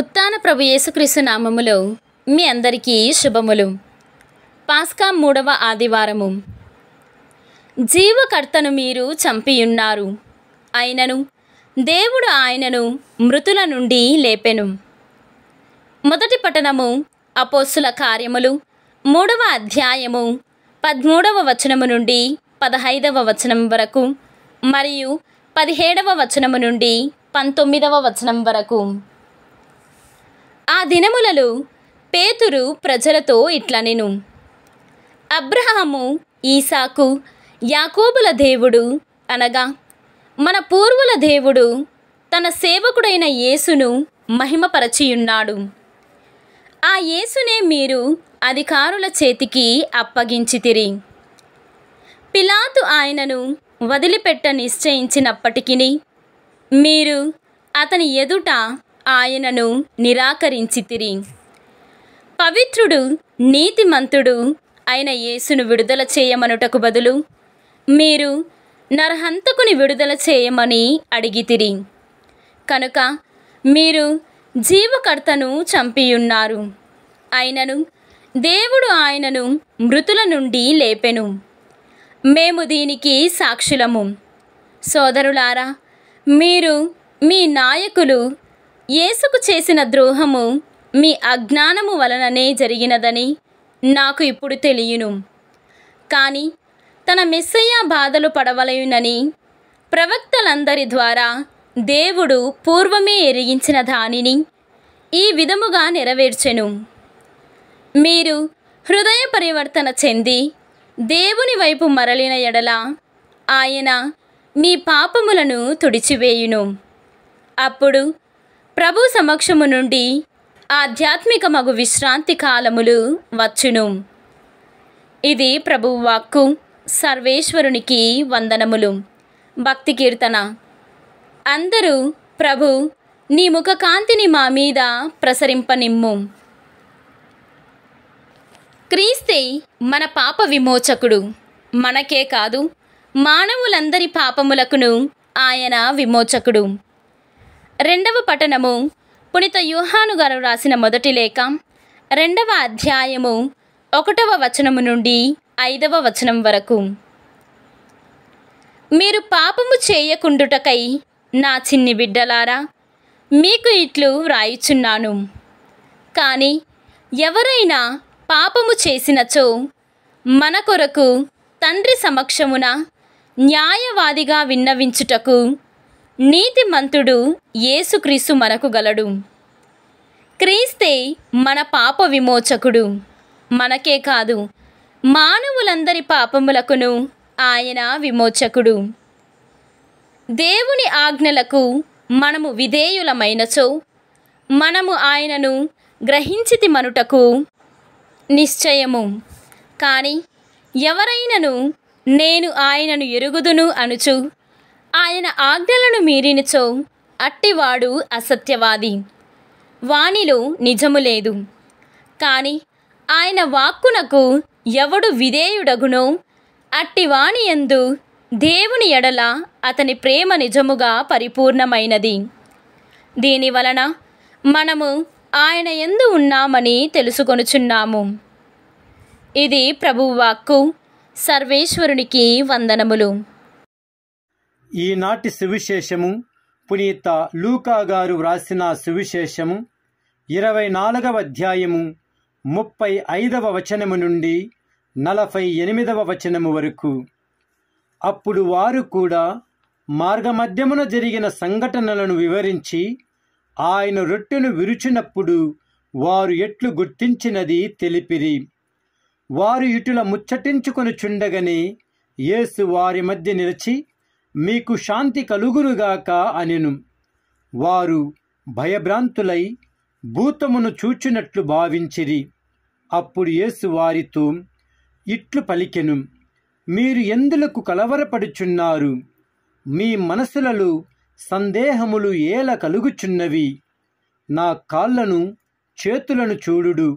ఉత్తాన ప్రభు యేసుక్రీస్తు నామములో మీ అందరికీ శుభములు పాస్కా మూడవ ఆదివారము జీవకర్తను మీరు చంపియున్నారు అయినను దేవుడు ఆయనను మృతుల నుండి లేపెను మొదటి పట్టణము అపోస్సుల కార్యములు మూడవ అధ్యాయము పదమూడవ వచనము నుండి పదహైదవ వచనం వరకు మరియు పదిహేడవ వచనము నుండి పంతొమ్మిదవ వచనం వరకు ఆ దినములలో పేతురు ప్రజలతో ఇట్లనెను అబ్రహాము ఈసాకు యాకోబుల దేవుడు అనగా మన పూర్వుల దేవుడు తన సేవకుడైన యేసును మహిమపరచియున్నాడు ఆ యేసునే మీరు అధికారుల చేతికి అప్పగించితిరి పిలాతు ఆయనను వదిలిపెట్ట నిశ్చయించినప్పటికీ మీరు అతని ఎదుట ఆయనను నిరాకరించితిరి పవిత్రుడు నీతిమంతుడు అయిన యేసును విడుదల చేయమనుటకు బదులు మీరు నరహంతకుని విడుదల చేయమని అడిగితిరి కనుక మీరు జీవకర్తను చంపియున్నారు అయినను దేవుడు ఆయనను మృతుల నుండి లేపెను మేము దీనికి సాక్షులము సోదరులారా మీరు మీ నాయకులు యేసుకు చేసిన ద్రోహము మీ అజ్ఞానము వలననే జరిగినదని నాకు ఇప్పుడు తెలియను కానీ తన మెస్సయ్య బాధలు పడవలయునని ప్రవక్తలందరి ద్వారా దేవుడు పూర్వమే ఎరిగించిన దానిని ఈ విధముగా నెరవేర్చెను మీరు హృదయ పరివర్తన చెంది దేవుని వైపు మరలిన ఎడల ఆయన మీ పాపములను తుడిచివేయును అప్పుడు ప్రభు సమక్షము నుండి ఆధ్యాత్మిక మగు విశ్రాంతి కాలములు వచ్చును ఇది ప్రభు వాక్కు సర్వేశ్వరునికి వందనములు భక్తి కీర్తన అందరూ ప్రభు నీ ముఖ కాంతిని మా మీద ప్రసరింపనిమ్ము క్రీస్తే మన పాప విమోచకుడు మనకే కాదు మానవులందరి పాపములకును ఆయన విమోచకుడు రెండవ పఠనము పునిత యూహాను గారు రాసిన మొదటి లేఖ రెండవ అధ్యాయము ఒకటవ వచనము నుండి ఐదవ వచనం వరకు మీరు పాపము చేయకుండుటకై నా చిన్ని బిడ్డలారా మీకు ఇట్లు వ్రాయిచున్నాను కానీ ఎవరైనా పాపము చేసినచో మన కొరకు తండ్రి సమక్షమున న్యాయవాదిగా విన్నవించుటకు నీతిమంతుడు యేసుక్రీస్తు మనకు గలడు క్రీస్తే మన పాప విమోచకుడు మనకే కాదు మానవులందరి పాపములకును ఆయన విమోచకుడు దేవుని ఆజ్ఞలకు మనము విధేయులమైనచో మనము ఆయనను గ్రహించితి మనుటకు నిశ్చయము కానీ ఎవరైనను నేను ఆయనను ఎరుగుదును అనుచు ఆయన ఆజ్ఞలను మీరినచో అట్టివాడు అసత్యవాది వాణిలో నిజము లేదు కానీ ఆయన వాక్కునకు ఎవడు విధేయుడగునో అట్టివాణి ఎందు దేవుని ఎడల అతని ప్రేమ నిజముగా పరిపూర్ణమైనది దీని వలన మనము ఆయన ఎందు ఉన్నామని తెలుసుకొనుచున్నాము ఇది ప్రభువాక్కు సర్వేశ్వరునికి వందనములు ఈనాటి సువిశేషము పునీత లూకా గారు వ్రాసిన సువిశేషము ఇరవై నాలుగవ అధ్యాయము ముప్పై ఐదవ వచనము నుండి నలభై ఎనిమిదవ వచనము వరకు అప్పుడు వారు కూడా మార్గమధ్యమున జరిగిన సంఘటనలను వివరించి ఆయన రొట్టెను విరుచినప్పుడు వారు ఎట్లు గుర్తించినది తెలిపిరి వారు ఇటుల చుండగనే యేసు వారి మధ్య నిలిచి మీకు శాంతి కలుగునుగాక అనెను వారు భయభ్రాంతులై భూతమును చూచినట్లు భావించిరి అప్పుడు యేసు వారితో ఇట్లు పలికెను మీరు ఎందులకు కలవరపడుచున్నారు మీ మనసులలో సందేహములు ఏల కలుగుచున్నవి నా కాళ్లను చేతులను చూడుడు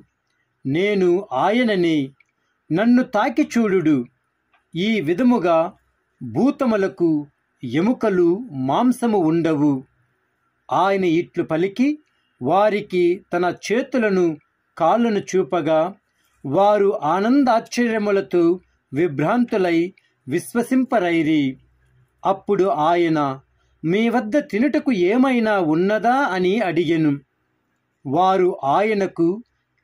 నేను ఆయననే నన్ను తాకి చూడుడు ఈ విధముగా భూతములకు ఎముకలు మాంసము ఉండవు ఆయన ఇట్లు పలికి వారికి తన చేతులను కాళ్ళను చూపగా వారు ఆనందాశ్చర్యములతో విభ్రాంతులై విశ్వసింపరైరి అప్పుడు ఆయన మీ వద్ద తినుటకు ఏమైనా ఉన్నదా అని అడిగెను వారు ఆయనకు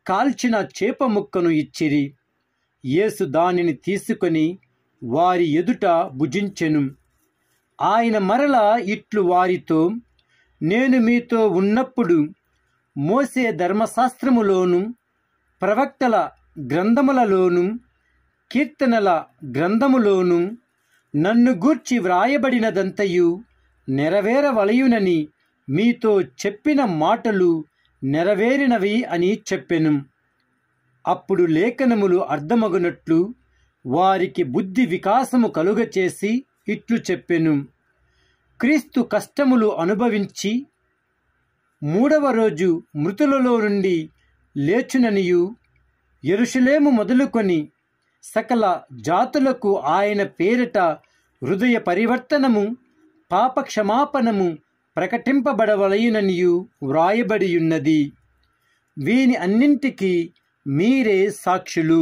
కాల్చిన చేప ముక్కను ఇచ్చిరి యేసు దానిని తీసుకొని వారి ఎదుట భుజించెను ఆయన మరల ఇట్లు వారితో నేను మీతో ఉన్నప్పుడు మోసే ధర్మశాస్త్రములోను ప్రవక్తల గ్రంథములలోను కీర్తనల గ్రంథములోను నన్ను గూర్చి వ్రాయబడినదంతయు నెరవేరవలయునని మీతో చెప్పిన మాటలు నెరవేరినవి అని చెప్పెను అప్పుడు లేఖనములు అర్థమగునట్లు వారికి బుద్ధి వికాసము కలుగచేసి ఇట్లు చెప్పెను క్రీస్తు కష్టములు అనుభవించి మూడవ రోజు మృతులలో నుండి లేచుననియు ఎరుషులేము మొదలుకొని సకల జాతులకు ఆయన పేరిట హృదయ పరివర్తనము పాపక్షమాపణము ప్రకటింపబడవలయుననియు వ్రాయబడియున్నది వీని అన్నింటికీ మీరే సాక్షులు